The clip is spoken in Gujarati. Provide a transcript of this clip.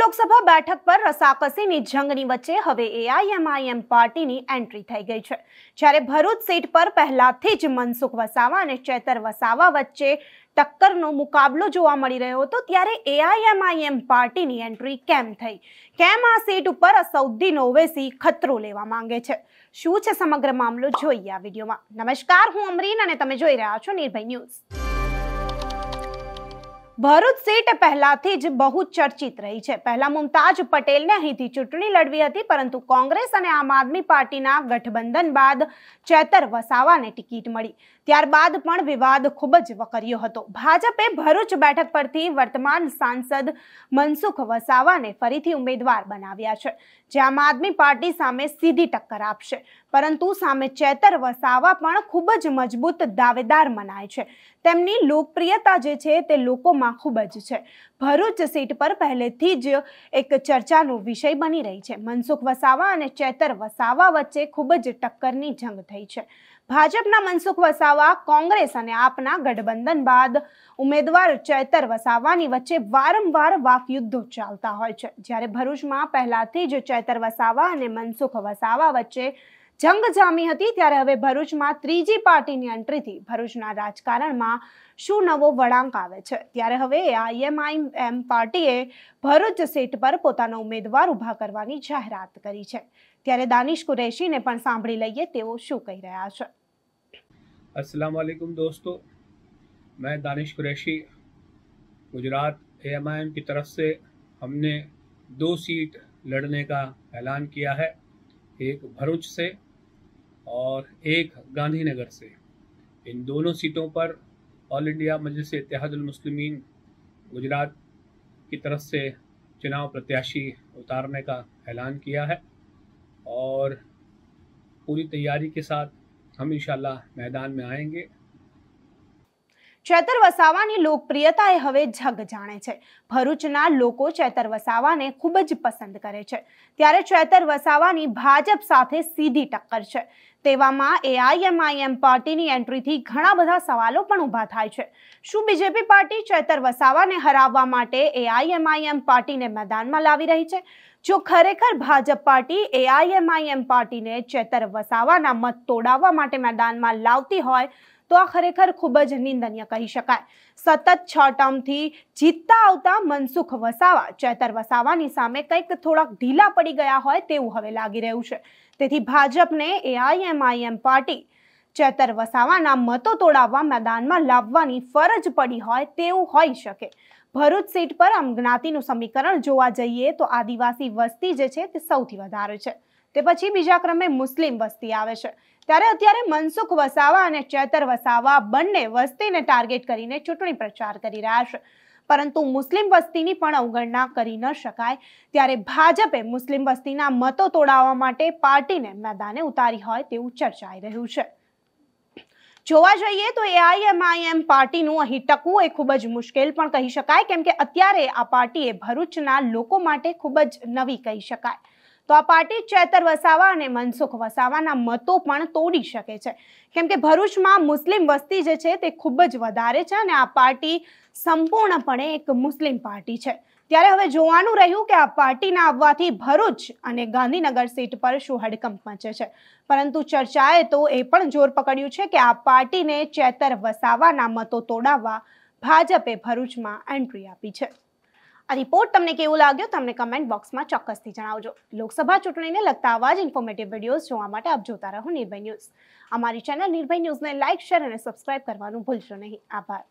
લોકસભા બેઠક પર રસાકસીની જંગની વચ્ચે હવે એઆઈએમઆઈએમ પાર્ટીની એન્ટ્રી થઈ ગઈ છે જ્યારે ભરૂચ સીટ પર પહેલાથી જ મનસુખ વસાવા અને ચેતર વસાવા વચ્ચે ટક્કરનો મુકાબલો જોવા મળી રહ્યો હતો ત્યારે એઆઈએમઆઈએમ પાર્ટીની એન્ટ્રી કેમ થઈ કેમ આ સીટ ઉપર સૌદ્દીન ઓવેસી ખતરો લેવા માંગે છે શું છે સમગ્ર મામલો જોઈએ આ વિડીયોમાં નમસ્કાર હું અમરીન અને તમે જોઈ રહ્યા છો નિર્ભય ન્યૂઝ ભરૂચ સીટ પહેલાથી જ બહુ ચર્ચિત રહી છે પહેલા મુમતાજ પટેલને અહીંથી ચૂંટણી લડવી હતી પરંતુ કોંગ્રેસ અને આમ આદમી પાર્ટીના ગઠબંધન બાદ ચેતર વસાવાને ટિકિટ મળી ત્યારબાદ પણ વિવાદ ખૂબ જ વકર્યો હતો ભાજપે ભરૂચ બેઠક પરથી વર્તમાન સાંસદ મનસુખ વસાવાને ફરીથી ઉમેદવાર બનાવ્યા છે જે આમ આદમી પાર્ટી સામે સીધી ટક્કર આપશે પરંતુ સામે ચેતર વસાવા પણ ખૂબ જ મજબૂત દાવેદાર મનાય છે તેમની લોકપ્રિયતા જે છે તે લોકોમાં ખૂબ જ છે ભરૂચ સીટ પર પહેલેથી જ એક ચર્ચાનો વિષય બની રહી છે મનસુખ વસાવા અને ચેતર વસાવા વચ્ચે ખૂબ જ ટક્કરની જંગ થઈ છે ભાજપના મનસુખ વસાવા કોંગ્રેસ અને આપના ગઠબંધન બાદ ઉમેદવાર ચેતર વસાવાની વચ્ચે વારંવાર વાકયુદ્ધો ચાલતા હોય છે જ્યારે ભરૂચમાં પહેલાથી જ ચેતર વસાવા અને મનસુખ વસાવા વચ્ચે જંગ જામી હતી ત્યારે હવે ભરૂચમાં ત્રીજી પાર્ટીની ાન્ટ્રીથી ભરૂજના રાજકારણમાં શું નવો વળાંક આવે છે ત્યારે હવે આઈએમઆઈએમ પાર્ટીએ ભરૂચ સીટ પર પોતાનો ઉમેદવાર ઉભા કરવાની જાહેરાત કરી છે ત્યારે દાનિશ કુરેશીને પણ સાંભળી લઈએ તેઓ શું કહી રહ્યા છે અસલામ عليكم દોસ્તો મેં દાનિશ કુરેશી ગુજરાત એમીએમની તરફથી हमने 2 સીટ લડને કા اعلان کیا છે એક ભરૂચ સે और एक गांधीनगर से इन दोनों सीटों पर ऑल इंडिया मजलिस इतिहादुलमसलिमिन गुजरात की तरफ से चुनाव प्रत्याशी उतारने का ऐलान किया है और पूरी तैयारी के साथ हम इंशाल्लाह मैदान में आएंगे ચેતર વસાવાની લોકપ્રિયતા એ હવે જગ જાણે છે ભરૂચના લોકો ચેતર વસાવાને ખૂબ જ પસંદ કરે છે ત્યારે ચેતર વસાવાની ભાજપ સાથે સીધી ટક્કર છે તેવામાં એઆઈએમઆઈએમ પાર્ટીની એન્ટ્રીથી ઘણા બધા સવાલો પણ ઊભા થાય છે શું બીજેપી પાર્ટી ચેતર વસાવાને હરાવવા માટે એઆઈએમઆઈએમ પાર્ટીને મેદાનમાં લાવી રહી છે જો ખરેખર ભાજપ પાર્ટી એઆઈએમઆઈએમ પાર્ટીને ચેતર વસાવાના મત તોડાવવા માટે મેદાનમાં લાવતી હોય તો આ ખરેખર ખૂબ જ નિંદનીય કહી શકાય સતત છ ટર્મથી જીતતા આવતા મનસુખ વસાવા ચેતર વસાવાની સામે કંઈક થોડાક ઢીલા પડી ગયા હોય તેવું હવે લાગી રહ્યું છે તેથી ભાજપને એઆઈએમઆઈએમ પાર્ટી ચેતર વસાવાના મતો તોડાવવા મેદાનમાં લાવવાની ફરજ પડી હોય તેવું હોઈ શકે ભરૂચ સીટ પર આમ જ્ઞાતિનું સમીકરણ જોવા જઈએ તો આદિવાસી વસ્તી જે છે તે સૌથી વધારે છે તે પછી બીજા ક્રમે મુસ્લિમ વસ્તી આવે છે ત્યારે અત્યારે મનસુખ વસાવા અને ચેતર વસાવા બંને વસ્તીને ટાર્ગેટ કરીને ચૂંટણી પ્રચાર કરી રહ્યા છે પરંતુ મુસ્લિમ વસ્તીની પણ અવગણના કરી ન શકાય ત્યારે ભાજપે મુસ્લિમ વસ્તીના મતો તોડાવવા માટે પાર્ટીને મેદાને ઉતારી હોય તેવું ચર્ચાઈ રહ્યું છે જોવા જઈએ તો એઆઈએમઆઈએમ પાર્ટીનું અહીં ટકવું એ ખૂબ જ મુશ્કેલ પણ કહી શકાય કેમ કે અત્યારે આ પાર્ટીએ ભરૂચના લોકો માટે ખૂબ જ નવી કહી શકાય તો આ પાર્ટી ચેતર વસાવા અને મનસુખ વસાવાના મતો પણ તોડી શકે છે કેમ કે ભરૂચમાં મુસ્લિમ વસ્તી જે છે તે ખૂબ જ વધારે છે અને આ પાર્ટી સંપૂર્ણપણે એક મુસ્લિમ પાર્ટી છે ત્યારે હવે જોવાનું રહ્યું કે આ પાર્ટીના આવવાથી ભરૂચ અને ગાંધીનગર સીટ પર શું હડકંપ મચે છે પરંતુ ચર્ચાએ તો એ પણ જોર પકડ્યું છે કે આ પાર્ટીને ચેતર વસાવાના મતો તોડાવવા ભાજપે ભરૂચમાં એન્ટ્રી આપી છે આ રિપોર્ટ તમને કેવું લાગ્યો તમને કમેન્ટ બોક્સમાં ચોક્કસથી જણાવજો લોકસભા ચૂંટણીને લગતા આવા જ ઇન્ફોર્મેટિવ વિડીયોઝ જોવા માટે આપ જોતા રહો નિર્ભય ન્યૂઝ અમારી ચેનલ નિર્ભય ન્યૂઝને લાઇક શેર અને સબસ્ક્રાઇબ કરવાનું ભૂલશો નહીં આભાર